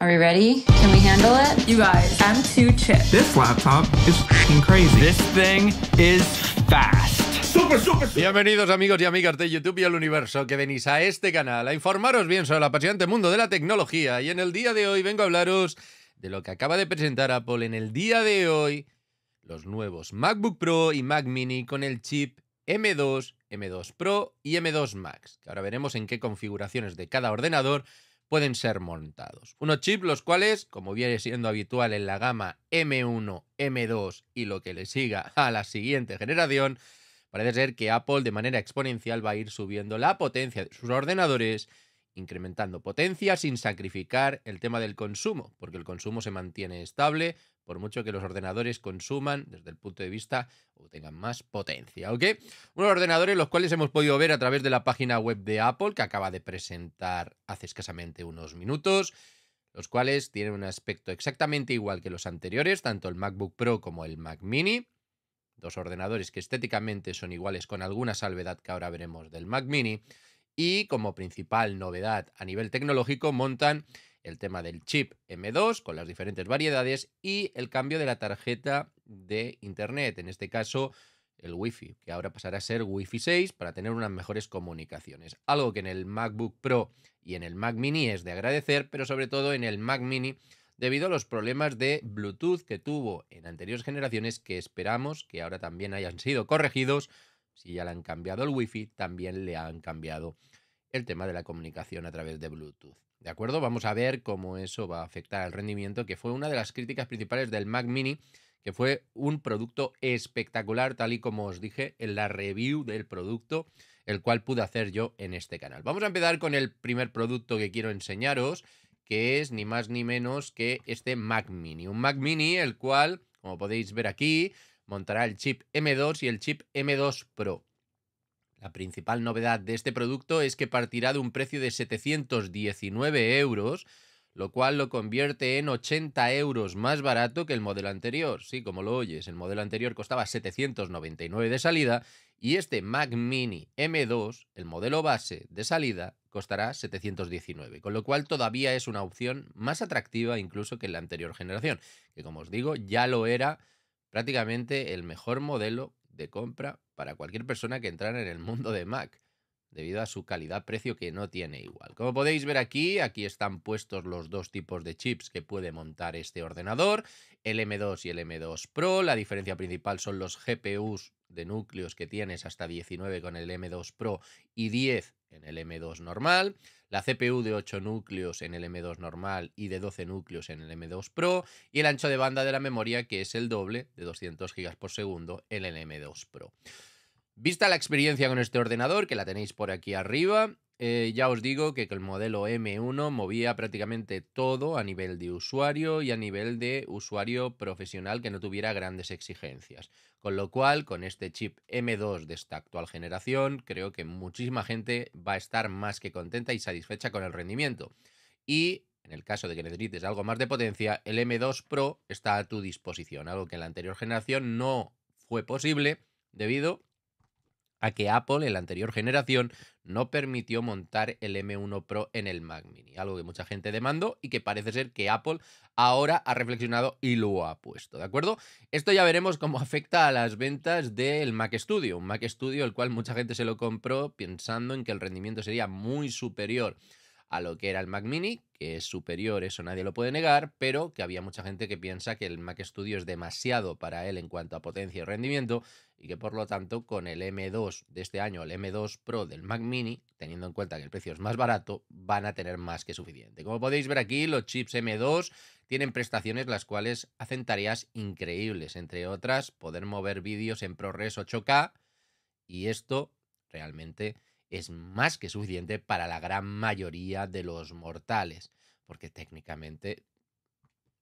Are ready? Can we handle it? This laptop is crazy. This thing is fast. Bienvenidos amigos y amigas de YouTube y al universo que venís a este canal a informaros bien sobre el apasionante mundo de la tecnología y en el día de hoy vengo a hablaros de lo que acaba de presentar Apple en el día de hoy, los nuevos MacBook Pro y Mac Mini con el chip M2, M2 Pro y M2 Max, ahora veremos en qué configuraciones de cada ordenador pueden ser montados. Unos chips los cuales, como viene siendo habitual en la gama M1, M2 y lo que le siga a la siguiente generación, parece ser que Apple de manera exponencial va a ir subiendo la potencia de sus ordenadores incrementando potencia sin sacrificar el tema del consumo, porque el consumo se mantiene estable por mucho que los ordenadores consuman desde el punto de vista o tengan más potencia, ¿ok? Unos ordenadores los cuales hemos podido ver a través de la página web de Apple que acaba de presentar hace escasamente unos minutos, los cuales tienen un aspecto exactamente igual que los anteriores, tanto el MacBook Pro como el Mac Mini, dos ordenadores que estéticamente son iguales con alguna salvedad que ahora veremos del Mac Mini, y como principal novedad a nivel tecnológico montan el tema del chip M2 con las diferentes variedades y el cambio de la tarjeta de Internet, en este caso el Wi-Fi, que ahora pasará a ser Wi-Fi 6 para tener unas mejores comunicaciones. Algo que en el MacBook Pro y en el Mac Mini es de agradecer, pero sobre todo en el Mac Mini debido a los problemas de Bluetooth que tuvo en anteriores generaciones que esperamos que ahora también hayan sido corregidos si ya le han cambiado el wifi, también le han cambiado el tema de la comunicación a través de Bluetooth. ¿De acuerdo? Vamos a ver cómo eso va a afectar al rendimiento, que fue una de las críticas principales del Mac mini, que fue un producto espectacular, tal y como os dije en la review del producto, el cual pude hacer yo en este canal. Vamos a empezar con el primer producto que quiero enseñaros, que es ni más ni menos que este Mac mini. Un Mac mini, el cual, como podéis ver aquí, montará el chip M2 y el chip M2 Pro. La principal novedad de este producto es que partirá de un precio de 719 euros, lo cual lo convierte en 80 euros más barato que el modelo anterior. Sí, como lo oyes, el modelo anterior costaba 799 de salida y este Mac Mini M2, el modelo base de salida, costará 719, con lo cual todavía es una opción más atractiva incluso que la anterior generación, que como os digo ya lo era prácticamente el mejor modelo de compra para cualquier persona que entrara en el mundo de Mac debido a su calidad-precio que no tiene igual. Como podéis ver aquí, aquí están puestos los dos tipos de chips que puede montar este ordenador, el M2 y el M2 Pro. La diferencia principal son los GPUs de núcleos que tienes hasta 19 con el M2 Pro y 10 en el M2 normal, la CPU de 8 núcleos en el M2 normal y de 12 núcleos en el M2 Pro y el ancho de banda de la memoria que es el doble de 200 GB por segundo en el M2 Pro. Vista la experiencia con este ordenador, que la tenéis por aquí arriba, eh, ya os digo que el modelo M1 movía prácticamente todo a nivel de usuario y a nivel de usuario profesional que no tuviera grandes exigencias. Con lo cual, con este chip M2 de esta actual generación, creo que muchísima gente va a estar más que contenta y satisfecha con el rendimiento. Y en el caso de que necesites algo más de potencia, el M2 Pro está a tu disposición, algo que en la anterior generación no fue posible debido a que Apple en la anterior generación no permitió montar el M1 Pro en el Mac Mini, algo que mucha gente demandó y que parece ser que Apple ahora ha reflexionado y lo ha puesto, ¿de acuerdo? Esto ya veremos cómo afecta a las ventas del Mac Studio, un Mac Studio el cual mucha gente se lo compró pensando en que el rendimiento sería muy superior a lo que era el Mac Mini, que es superior, eso nadie lo puede negar, pero que había mucha gente que piensa que el Mac Studio es demasiado para él en cuanto a potencia y rendimiento y que por lo tanto con el M2 de este año, el M2 Pro del Mac Mini, teniendo en cuenta que el precio es más barato, van a tener más que suficiente. Como podéis ver aquí, los chips M2 tienen prestaciones las cuales hacen tareas increíbles, entre otras poder mover vídeos en ProRes 8K y esto realmente es más que suficiente para la gran mayoría de los mortales, porque técnicamente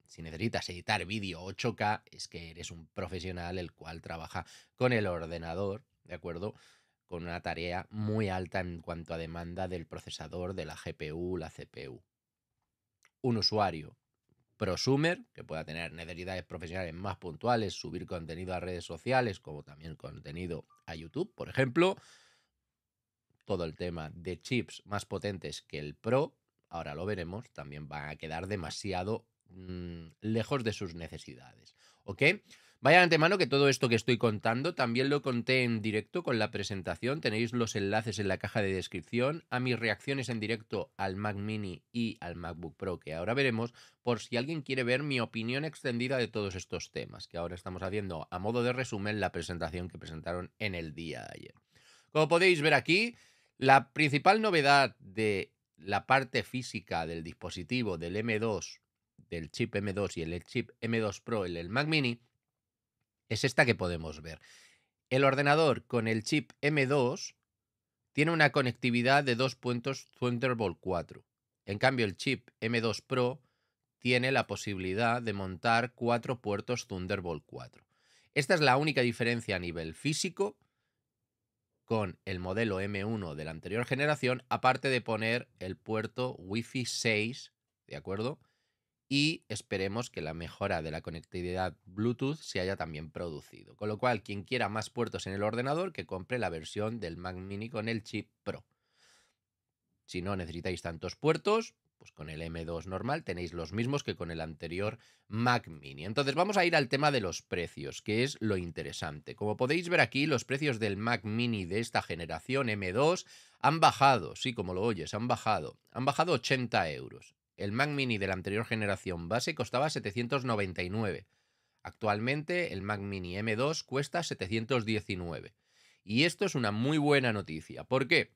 si necesitas editar vídeo 8K, es que eres un profesional el cual trabaja con el ordenador, ¿de acuerdo? Con una tarea muy alta en cuanto a demanda del procesador, de la GPU, la CPU. Un usuario prosumer, que pueda tener necesidades profesionales más puntuales, subir contenido a redes sociales, como también contenido a YouTube, por ejemplo, todo el tema de chips más potentes que el Pro, ahora lo veremos, también van a quedar demasiado mm, lejos de sus necesidades. ¿Ok? Vaya de antemano que todo esto que estoy contando también lo conté en directo con la presentación. Tenéis los enlaces en la caja de descripción a mis reacciones en directo al Mac Mini y al MacBook Pro, que ahora veremos, por si alguien quiere ver mi opinión extendida de todos estos temas, que ahora estamos haciendo a modo de resumen la presentación que presentaron en el día de ayer. Como podéis ver aquí, la principal novedad de la parte física del dispositivo del M2, del chip M2 y el chip M2 Pro, en el Mac Mini, es esta que podemos ver. El ordenador con el chip M2 tiene una conectividad de dos puertos Thunderbolt 4. En cambio, el chip M2 Pro tiene la posibilidad de montar cuatro puertos Thunderbolt 4. Esta es la única diferencia a nivel físico con el modelo M1 de la anterior generación, aparte de poner el puerto Wi-Fi 6, ¿de acuerdo? Y esperemos que la mejora de la conectividad Bluetooth se haya también producido. Con lo cual, quien quiera más puertos en el ordenador, que compre la versión del Mac Mini con el chip Pro. Si no necesitáis tantos puertos, pues, con el M2 normal tenéis los mismos que con el anterior Mac Mini. Entonces vamos a ir al tema de los precios, que es lo interesante. Como podéis ver aquí, los precios del Mac Mini de esta generación M2 han bajado, sí, como lo oyes, han bajado. Han bajado 80 euros. El Mac Mini de la anterior generación base costaba 799. Actualmente el Mac Mini M2 cuesta 719. Y esto es una muy buena noticia. ¿Por qué?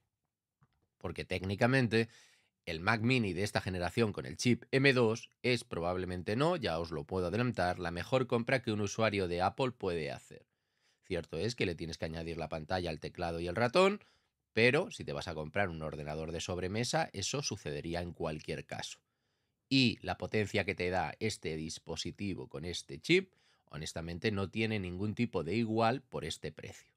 Porque técnicamente el Mac mini de esta generación con el chip M2 es probablemente no, ya os lo puedo adelantar, la mejor compra que un usuario de Apple puede hacer. Cierto es que le tienes que añadir la pantalla, el teclado y el ratón, pero si te vas a comprar un ordenador de sobremesa, eso sucedería en cualquier caso. Y la potencia que te da este dispositivo con este chip, honestamente no tiene ningún tipo de igual por este precio.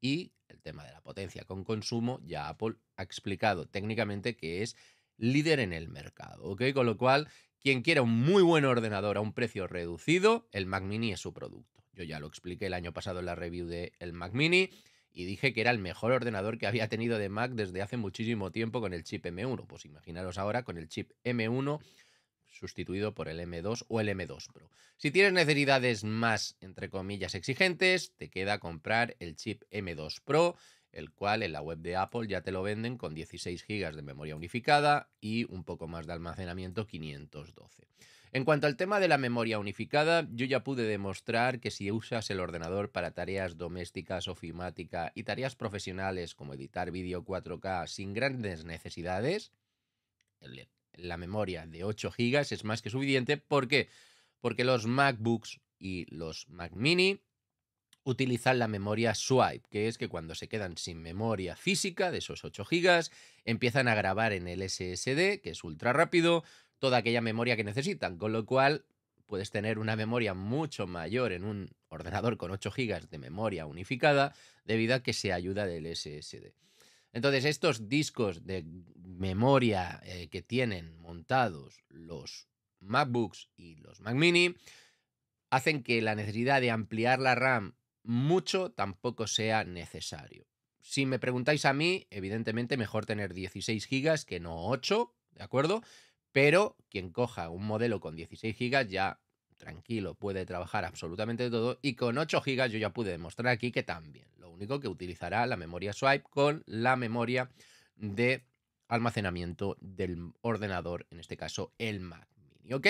Y el tema de la potencia con consumo, ya Apple ha explicado técnicamente que es líder en el mercado, ¿ok? Con lo cual, quien quiera un muy buen ordenador a un precio reducido, el Mac Mini es su producto. Yo ya lo expliqué el año pasado en la review del Mac Mini y dije que era el mejor ordenador que había tenido de Mac desde hace muchísimo tiempo con el chip M1. Pues imaginaros ahora con el chip M1 sustituido por el M2 o el M2 Pro. Si tienes necesidades más, entre comillas, exigentes, te queda comprar el chip M2 Pro el cual en la web de Apple ya te lo venden con 16 GB de memoria unificada y un poco más de almacenamiento 512. En cuanto al tema de la memoria unificada, yo ya pude demostrar que si usas el ordenador para tareas domésticas, o ofimática y tareas profesionales como editar vídeo 4K sin grandes necesidades, la memoria de 8 GB es más que suficiente. ¿Por qué? Porque los MacBooks y los Mac mini utilizar la memoria swipe, que es que cuando se quedan sin memoria física de esos 8 GB, empiezan a grabar en el SSD, que es ultra rápido, toda aquella memoria que necesitan, con lo cual puedes tener una memoria mucho mayor en un ordenador con 8 GB de memoria unificada debido a que se ayuda del SSD. Entonces, estos discos de memoria eh, que tienen montados los MacBooks y los Mac mini hacen que la necesidad de ampliar la RAM mucho tampoco sea necesario. Si me preguntáis a mí, evidentemente mejor tener 16 gigas que no 8, ¿de acuerdo? Pero quien coja un modelo con 16 gigas ya tranquilo, puede trabajar absolutamente todo y con 8 GB yo ya pude demostrar aquí que también. Lo único que utilizará la memoria swipe con la memoria de almacenamiento del ordenador, en este caso el Mac Mini, ¿ok?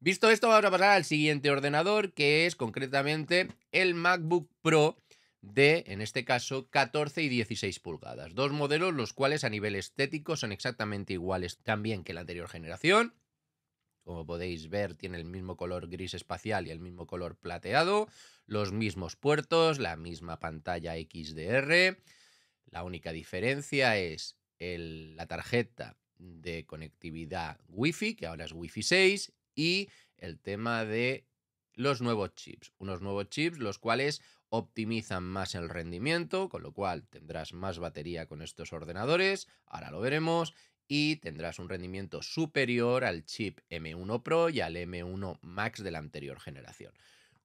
Visto esto, vamos a pasar al siguiente ordenador, que es concretamente el MacBook Pro de, en este caso, 14 y 16 pulgadas. Dos modelos los cuales a nivel estético son exactamente iguales también que la anterior generación. Como podéis ver, tiene el mismo color gris espacial y el mismo color plateado, los mismos puertos, la misma pantalla XDR. La única diferencia es la tarjeta de conectividad Wi-Fi, que ahora es Wi-Fi 6, y el tema de los nuevos chips, unos nuevos chips los cuales optimizan más el rendimiento, con lo cual tendrás más batería con estos ordenadores, ahora lo veremos, y tendrás un rendimiento superior al chip M1 Pro y al M1 Max de la anterior generación.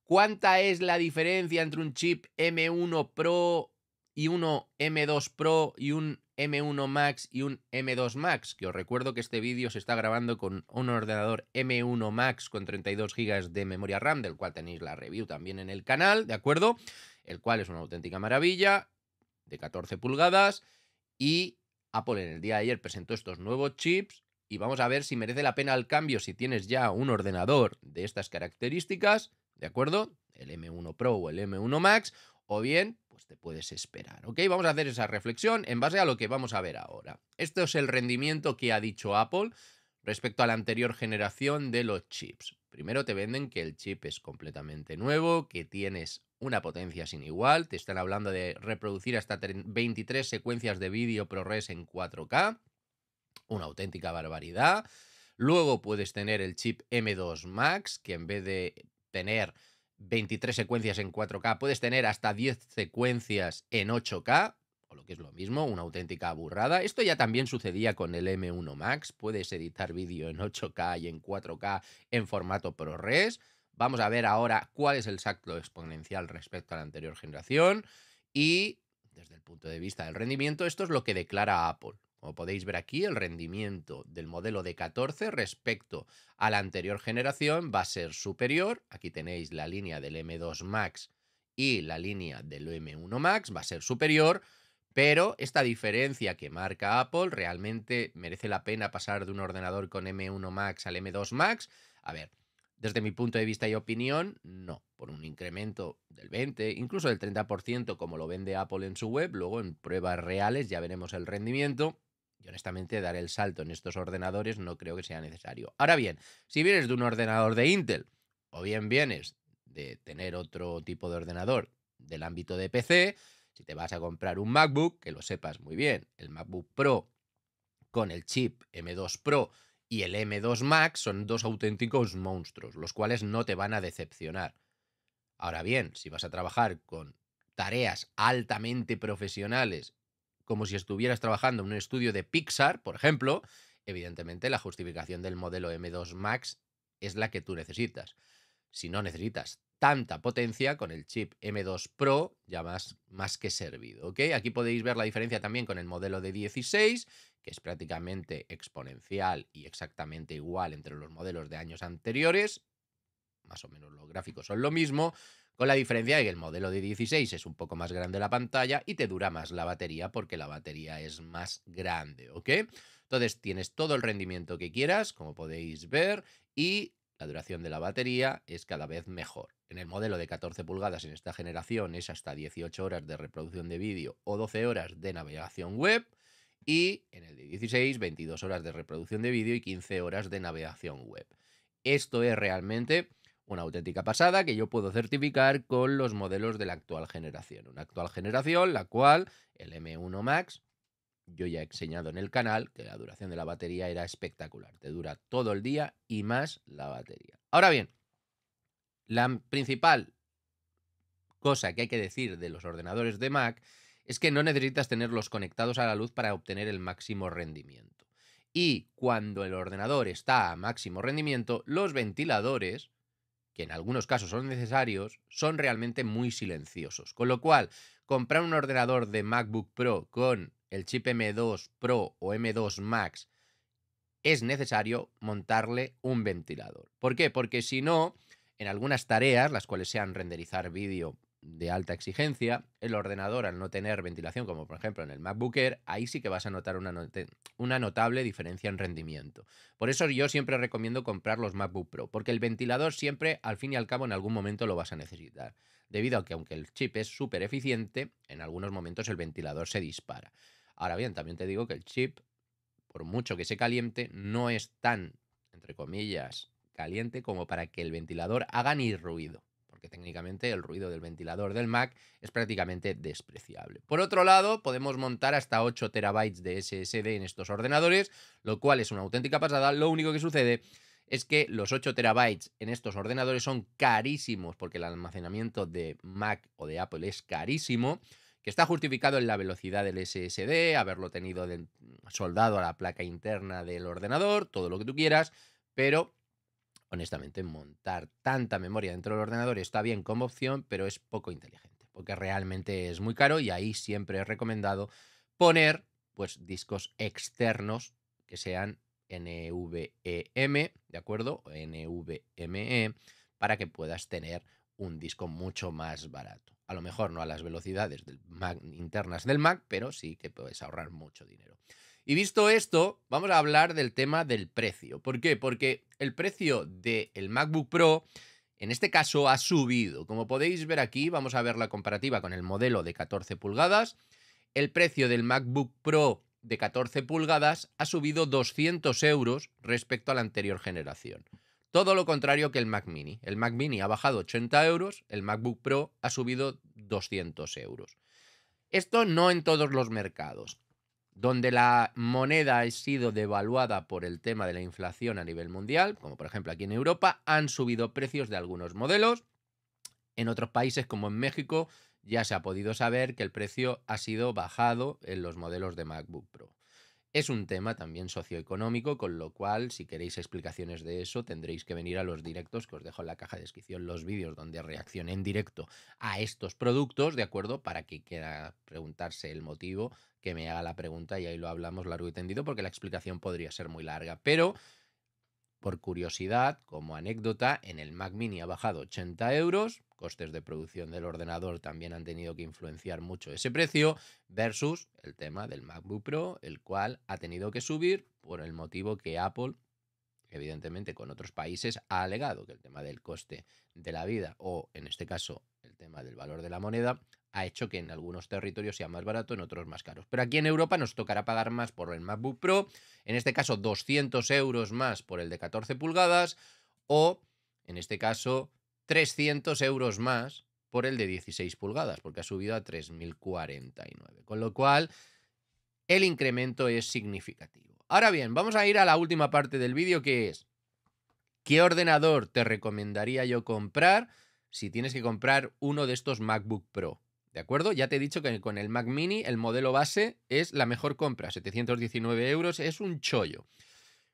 ¿Cuánta es la diferencia entre un chip M1 Pro y uno M2 Pro y un M1 Max y un M2 Max, que os recuerdo que este vídeo se está grabando con un ordenador M1 Max con 32 GB de memoria RAM, del cual tenéis la review también en el canal, ¿de acuerdo? El cual es una auténtica maravilla, de 14 pulgadas, y Apple en el día de ayer presentó estos nuevos chips y vamos a ver si merece la pena el cambio si tienes ya un ordenador de estas características, ¿de acuerdo? El M1 Pro o el M1 Max, o bien pues te puedes esperar. ¿Ok? Vamos a hacer esa reflexión en base a lo que vamos a ver ahora. Esto es el rendimiento que ha dicho Apple respecto a la anterior generación de los chips. Primero te venden que el chip es completamente nuevo, que tienes una potencia sin igual, te están hablando de reproducir hasta 23 secuencias de vídeo ProRes en 4K, una auténtica barbaridad. Luego puedes tener el chip M2 Max, que en vez de tener 23 secuencias en 4K, puedes tener hasta 10 secuencias en 8K, o lo que es lo mismo, una auténtica burrada. Esto ya también sucedía con el M1 Max, puedes editar vídeo en 8K y en 4K en formato ProRes. Vamos a ver ahora cuál es el salto exponencial respecto a la anterior generación y desde el punto de vista del rendimiento, esto es lo que declara Apple. Como podéis ver aquí, el rendimiento del modelo de 14 respecto a la anterior generación va a ser superior. Aquí tenéis la línea del M2 Max y la línea del M1 Max va a ser superior, pero esta diferencia que marca Apple realmente merece la pena pasar de un ordenador con M1 Max al M2 Max. A ver, desde mi punto de vista y opinión, no. Por un incremento del 20, incluso del 30%, como lo vende Apple en su web, luego en pruebas reales ya veremos el rendimiento. Y honestamente, dar el salto en estos ordenadores no creo que sea necesario. Ahora bien, si vienes de un ordenador de Intel, o bien vienes de tener otro tipo de ordenador del ámbito de PC, si te vas a comprar un MacBook, que lo sepas muy bien, el MacBook Pro con el chip M2 Pro y el M2 Max son dos auténticos monstruos, los cuales no te van a decepcionar. Ahora bien, si vas a trabajar con tareas altamente profesionales como si estuvieras trabajando en un estudio de Pixar, por ejemplo, evidentemente la justificación del modelo M2 Max es la que tú necesitas. Si no necesitas tanta potencia, con el chip M2 Pro ya más, más que servido. Aquí podéis ver la diferencia también con el modelo de 16, que es prácticamente exponencial y exactamente igual entre los modelos de años anteriores. Más o menos los gráficos son lo mismo, con la diferencia de que el modelo de 16 es un poco más grande la pantalla y te dura más la batería porque la batería es más grande, ¿ok? Entonces tienes todo el rendimiento que quieras, como podéis ver, y la duración de la batería es cada vez mejor. En el modelo de 14 pulgadas en esta generación es hasta 18 horas de reproducción de vídeo o 12 horas de navegación web. Y en el de 16, 22 horas de reproducción de vídeo y 15 horas de navegación web. Esto es realmente una auténtica pasada que yo puedo certificar con los modelos de la actual generación. Una actual generación, la cual el M1 Max, yo ya he enseñado en el canal que la duración de la batería era espectacular. Te dura todo el día y más la batería. Ahora bien, la principal cosa que hay que decir de los ordenadores de Mac es que no necesitas tenerlos conectados a la luz para obtener el máximo rendimiento. Y cuando el ordenador está a máximo rendimiento, los ventiladores que en algunos casos son necesarios, son realmente muy silenciosos. Con lo cual, comprar un ordenador de MacBook Pro con el chip M2 Pro o M2 Max es necesario montarle un ventilador. ¿Por qué? Porque si no, en algunas tareas, las cuales sean renderizar vídeo de alta exigencia, el ordenador al no tener ventilación, como por ejemplo en el MacBook Air, ahí sí que vas a notar una, una, notable diferencia en rendimiento. Por eso yo siempre recomiendo comprar los MacBook Pro, porque el ventilador siempre, al fin y al cabo, en algún momento lo vas a necesitar, debido a que aunque el chip es súper eficiente, en algunos momentos el ventilador se dispara. Ahora bien, también te digo que el chip, por mucho que se caliente, no es tan, entre comillas, caliente como para que el ventilador haga ni ruido que técnicamente el ruido del ventilador del Mac es prácticamente despreciable. Por otro lado, podemos montar hasta 8 terabytes de SSD en estos ordenadores, lo cual es una auténtica pasada. Lo único que sucede es que los 8 terabytes en estos ordenadores son carísimos porque el almacenamiento de Mac o de Apple es carísimo que está justificado en la velocidad del SSD, haberlo tenido soldado a la placa interna del ordenador, todo lo que tú quieras, pero honestamente, montar tanta memoria dentro del ordenador está bien como opción, pero es poco inteligente, porque realmente es muy caro y ahí siempre he recomendado poner pues discos externos que sean nvm e ¿de acuerdo? NVMe, e, para que puedas tener un disco mucho más barato. A lo mejor no a las velocidades internas del Mac, pero sí que puedes ahorrar mucho dinero. Y visto esto, vamos a hablar del tema del precio. ¿Por qué? Porque el precio del MacBook Pro en este caso ha subido. Como podéis ver aquí, vamos a ver la comparativa con el modelo de 14 pulgadas. El precio del MacBook Pro de 14 pulgadas ha subido 200 euros respecto a la anterior generación. Todo lo contrario que el Mac Mini. El Mac Mini ha bajado 80 euros, el MacBook Pro ha subido 200 euros. Esto no en todos los mercados donde la moneda ha sido devaluada por el tema de la inflación a nivel mundial, como por ejemplo aquí en Europa, han subido precios de algunos modelos. En otros países como en México ya se ha podido saber que el precio ha sido bajado en los modelos de MacBook Pro. Es un tema también socioeconómico, con lo cual, si queréis explicaciones de eso, tendréis que venir a los directos, que os dejo en la caja de descripción los vídeos donde reaccioné en directo a estos productos, ¿de acuerdo? Para que quiera preguntarse el motivo, que me haga la pregunta y ahí lo hablamos largo y tendido, porque la explicación podría ser muy larga. Pero por curiosidad, como anécdota, en el Mac Mini ha bajado 80 euros, costes de producción del ordenador también han tenido que influenciar mucho ese precio, versus el tema del MacBook Pro, el cual ha tenido que subir por el motivo que Apple, evidentemente con otros países, ha alegado que el tema del coste de la vida o, en este caso, el tema del valor de la moneda, ha hecho que en algunos territorios sea más barato, en otros más caros. Pero aquí en Europa nos tocará pagar más por el MacBook Pro, en este caso 200 euros más por el de 14 pulgadas o, en este caso, 300 euros más por el de 16 pulgadas, porque ha subido a 3.049. Con lo cual, el incremento es significativo. Ahora bien, vamos a ir a la última parte del vídeo que es, ¿qué ordenador te recomendaría yo comprar si tienes que comprar uno de estos MacBook Pro? ¿De acuerdo? Ya te he dicho que con el Mac Mini el modelo base es la mejor compra, 719 euros, es un chollo.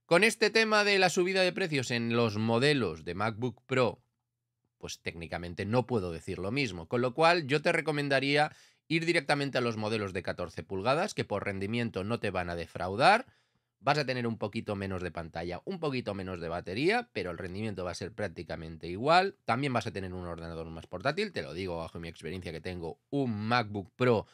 Con este tema de la subida de precios en los modelos de MacBook Pro, pues técnicamente no puedo decir lo mismo, con lo cual yo te recomendaría ir directamente a los modelos de 14 pulgadas, que por rendimiento no te van a defraudar Vas a tener un poquito menos de pantalla, un poquito menos de batería, pero el rendimiento va a ser prácticamente igual. También vas a tener un ordenador más portátil, te lo digo bajo mi experiencia que tengo un MacBook Pro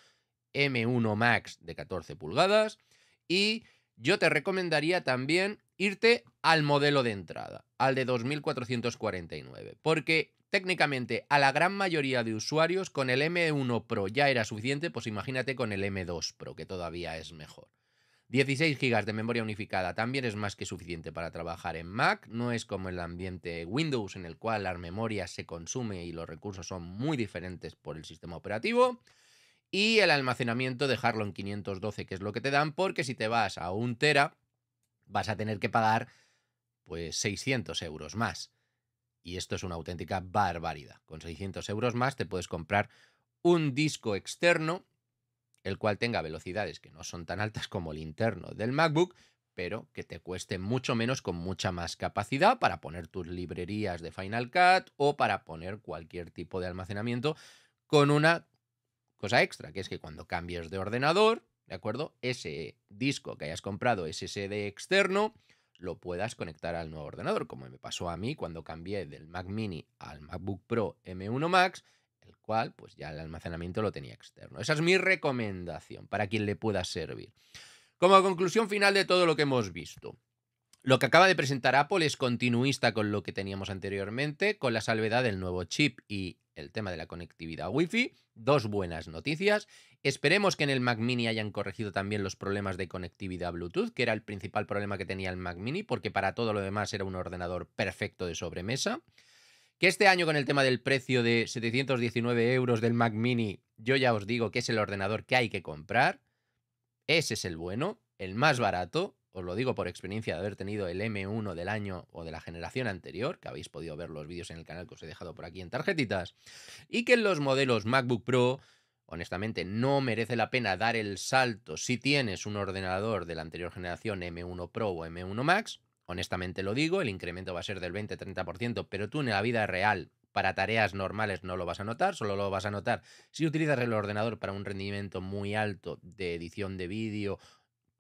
M1 Max de 14 pulgadas. Y yo te recomendaría también irte al modelo de entrada, al de 2449, porque técnicamente a la gran mayoría de usuarios con el M1 Pro ya era suficiente, pues imagínate con el M2 Pro, que todavía es mejor. 16 GB de memoria unificada también es más que suficiente para trabajar en Mac, no es como el ambiente Windows en el cual la memoria se consume y los recursos son muy diferentes por el sistema operativo. Y el almacenamiento dejarlo en 512, que es lo que te dan, porque si te vas a un tera vas a tener que pagar pues 600 euros más. Y esto es una auténtica barbaridad. Con 600 euros más te puedes comprar un disco externo el cual tenga velocidades que no son tan altas como el interno del MacBook, pero que te cueste mucho menos con mucha más capacidad para poner tus librerías de Final Cut o para poner cualquier tipo de almacenamiento con una cosa extra, que es que cuando cambies de ordenador, ¿de acuerdo? Ese disco que hayas comprado, SSD externo, lo puedas conectar al nuevo ordenador, como me pasó a mí cuando cambié del Mac mini al MacBook Pro M1 Max el cual pues ya el almacenamiento lo tenía externo. Esa es mi recomendación para quien le pueda servir. Como conclusión final de todo lo que hemos visto, lo que acaba de presentar Apple es continuista con lo que teníamos anteriormente, con la salvedad del nuevo chip y el tema de la conectividad Wi-Fi. Dos buenas noticias. Esperemos que en el Mac Mini hayan corregido también los problemas de conectividad Bluetooth, que era el principal problema que tenía el Mac Mini, porque para todo lo demás era un ordenador perfecto de sobremesa. Que este año con el tema del precio de 719 euros del Mac mini, yo ya os digo que es el ordenador que hay que comprar. Ese es el bueno, el más barato. Os lo digo por experiencia de haber tenido el M1 del año o de la generación anterior, que habéis podido ver los vídeos en el canal que os he dejado por aquí en tarjetitas. Y que en los modelos MacBook Pro, honestamente, no merece la pena dar el salto si tienes un ordenador de la anterior generación M1 Pro o M1 Max honestamente lo digo, el incremento va a ser del 20-30%, pero tú en la vida real, para tareas normales, no lo vas a notar, solo lo vas a notar si utilizas el ordenador para un rendimiento muy alto de edición de vídeo,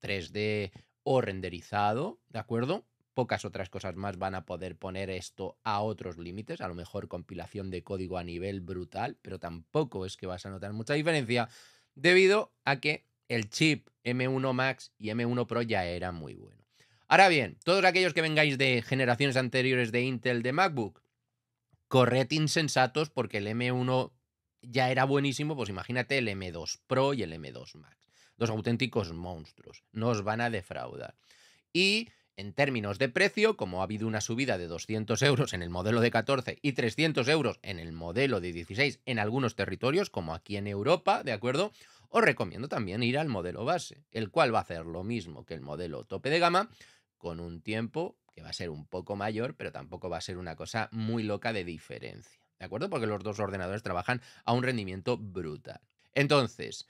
3D o renderizado, ¿de acuerdo? Pocas otras cosas más van a poder poner esto a otros límites, a lo mejor compilación de código a nivel brutal, pero tampoco es que vas a notar mucha diferencia debido a que el chip M1 Max y M1 Pro ya era muy bueno. Ahora bien, todos aquellos que vengáis de generaciones anteriores de Intel, de MacBook, corred insensatos porque el M1 ya era buenísimo, pues imagínate el M2 Pro y el M2 Max. Dos auténticos monstruos. No os van a defraudar. Y en términos de precio, como ha habido una subida de 200 euros en el modelo de 14 y 300 euros en el modelo de 16 en algunos territorios, como aquí en Europa, ¿de acuerdo? Os recomiendo también ir al modelo base, el cual va a hacer lo mismo que el modelo tope de gama, con un tiempo que va a ser un poco mayor, pero tampoco va a ser una cosa muy loca de diferencia. ¿De acuerdo? Porque los dos ordenadores trabajan a un rendimiento brutal. Entonces,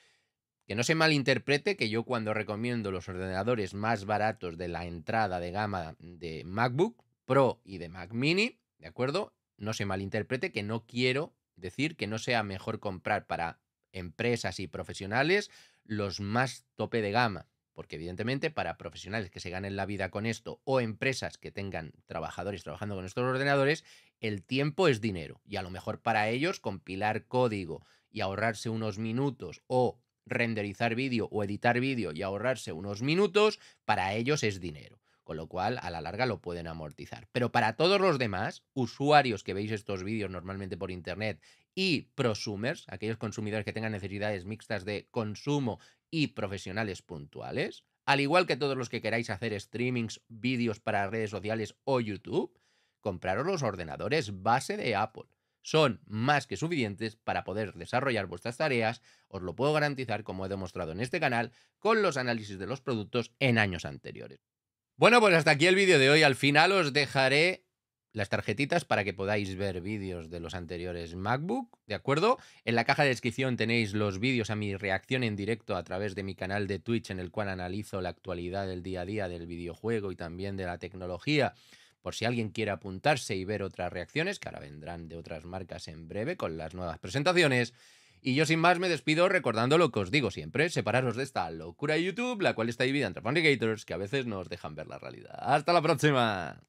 que no se malinterprete que yo cuando recomiendo los ordenadores más baratos de la entrada de gama de MacBook Pro y de Mac Mini, ¿de acuerdo? No se malinterprete que no quiero decir que no sea mejor comprar para empresas y profesionales los más tope de gama. Porque evidentemente para profesionales que se ganen la vida con esto o empresas que tengan trabajadores trabajando con estos ordenadores, el tiempo es dinero. Y a lo mejor para ellos compilar código y ahorrarse unos minutos o renderizar vídeo o editar vídeo y ahorrarse unos minutos, para ellos es dinero con lo cual a la larga lo pueden amortizar. Pero para todos los demás, usuarios que veis estos vídeos normalmente por internet y prosumers, aquellos consumidores que tengan necesidades mixtas de consumo y profesionales puntuales, al igual que todos los que queráis hacer streamings, vídeos para redes sociales o YouTube, compraros los ordenadores base de Apple. Son más que suficientes para poder desarrollar vuestras tareas, os lo puedo garantizar como he demostrado en este canal, con los análisis de los productos en años anteriores. Bueno, pues hasta aquí el vídeo de hoy. Al final os dejaré las tarjetitas para que podáis ver vídeos de los anteriores MacBook, ¿de acuerdo? En la caja de descripción tenéis los vídeos a mi reacción en directo a través de mi canal de Twitch en el cual analizo la actualidad del día a día del videojuego y también de la tecnología. Por si alguien quiere apuntarse y ver otras reacciones, que ahora vendrán de otras marcas en breve con las nuevas presentaciones. Y yo sin más me despido recordando lo que os digo siempre, separaros de esta locura de YouTube, la cual está dividida entre Gators que a veces nos dejan ver la realidad. ¡Hasta la próxima!